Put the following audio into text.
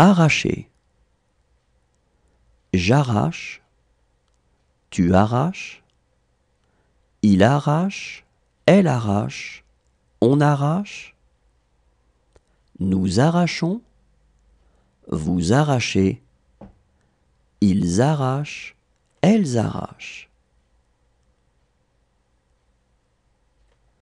Arracher. J'arrache. Tu arraches. Il arrache. Elle arrache. On arrache. Nous arrachons. Vous arrachez. Ils arrachent. Elles arrachent.